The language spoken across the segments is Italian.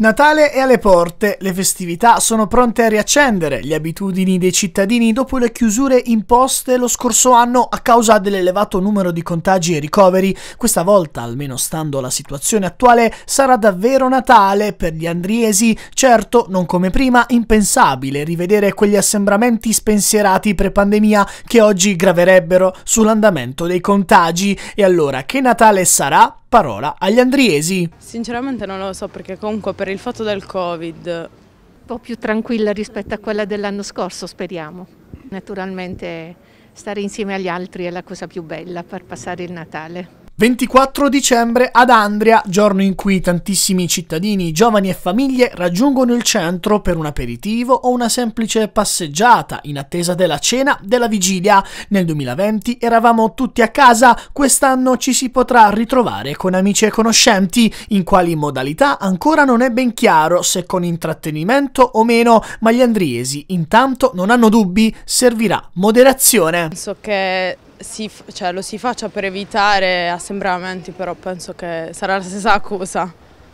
Natale è alle porte, le festività sono pronte a riaccendere le abitudini dei cittadini dopo le chiusure imposte lo scorso anno a causa dell'elevato numero di contagi e ricoveri. Questa volta, almeno stando alla situazione attuale, sarà davvero Natale per gli andriesi. Certo, non come prima, impensabile rivedere quegli assembramenti spensierati pre-pandemia che oggi graverebbero sull'andamento dei contagi. E allora, che Natale sarà? Parola agli andriesi. Sinceramente non lo so perché comunque per per il fatto del Covid. Un po' più tranquilla rispetto a quella dell'anno scorso, speriamo. Naturalmente stare insieme agli altri è la cosa più bella per passare il Natale. 24 dicembre ad Andria, giorno in cui tantissimi cittadini, giovani e famiglie raggiungono il centro per un aperitivo o una semplice passeggiata in attesa della cena della vigilia. Nel 2020 eravamo tutti a casa, quest'anno ci si potrà ritrovare con amici e conoscenti, in quali modalità ancora non è ben chiaro se con intrattenimento o meno, ma gli andriesi intanto non hanno dubbi, servirà moderazione. Penso che si, cioè, lo si faccia per evitare aspettative assembramenti, però penso che sarà la stessa cosa.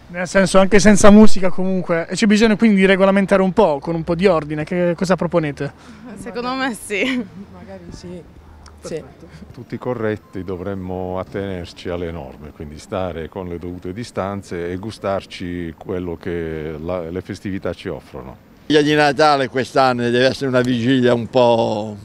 Nel senso, anche senza musica comunque, E c'è bisogno quindi di regolamentare un po', con un po' di ordine, che cosa proponete? Secondo me sì. Magari sì. Sì. Tutti corretti dovremmo attenerci alle norme, quindi stare con le dovute distanze e gustarci quello che la, le festività ci offrono. La di Natale quest'anno deve essere una vigilia un po'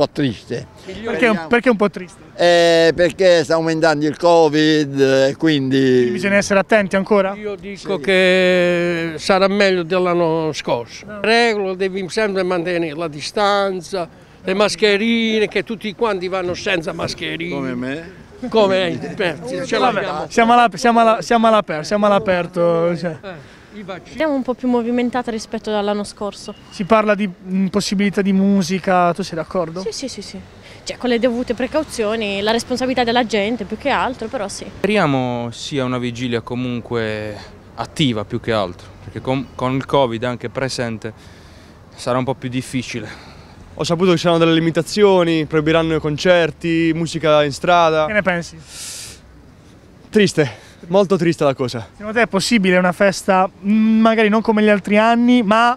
po' triste. Perché, perché un po' triste? Eh, perché sta aumentando il Covid, eh, quindi... quindi... Bisogna essere attenti ancora? Io dico sì. che sarà meglio dell'anno scorso. La ah. regola devi sempre mantenere la distanza, le mascherine, che tutti quanti vanno senza mascherine. Come me? Come? Eh, beh, ce Siamo all'aperto, siamo all'aperto. Cioè. Eh. Siamo un po' più movimentata rispetto all'anno scorso. Si parla di mm, possibilità di musica, tu sei d'accordo? Sì, sì, sì, sì. Cioè, con le dovute precauzioni, la responsabilità della gente più che altro, però sì. Speriamo sia una vigilia comunque attiva più che altro, perché con, con il Covid anche presente sarà un po' più difficile. Ho saputo che ci saranno delle limitazioni, proibiranno i concerti, musica in strada. Che ne pensi? Triste molto triste la cosa. Secondo te è possibile una festa, mm, magari non come gli altri anni, ma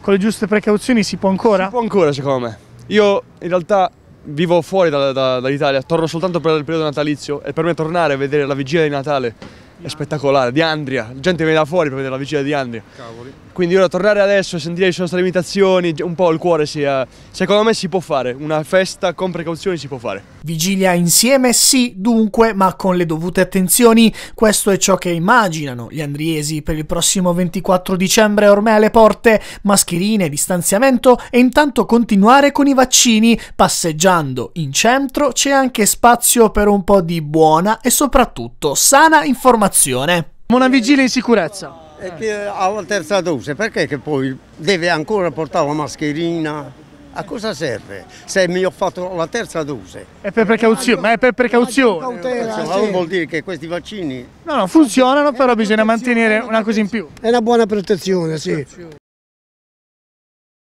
con le giuste precauzioni si può ancora? Si può ancora secondo me. Io in realtà vivo fuori da, da, dall'Italia, torno soltanto per il periodo natalizio e per me tornare a vedere la vigilia di Natale è spettacolare, di Andria, la gente viene da fuori per vedere la vigilia di Andria. Cavoli. Quindi ora tornare adesso e sentire le nostre limitazioni, un po' il cuore sia... Secondo me si può fare, una festa con precauzioni si può fare. Vigilia insieme sì, dunque, ma con le dovute attenzioni, questo è ciò che immaginano gli andriesi per il prossimo 24 dicembre ormai alle porte, mascherine, distanziamento e intanto continuare con i vaccini. Passeggiando in centro c'è anche spazio per un po' di buona e soprattutto sana informazione. Una vigilia in sicurezza e che alla terza dose, perché che poi deve ancora portare la mascherina? A cosa serve se mi ho fatto la terza dose? È per precauzione, ma è per precauzione. Cautela, cioè, sì. vuol dire che questi vaccini... No, no, funzionano, però bisogna mantenere una cosa in più. È una buona protezione, sì.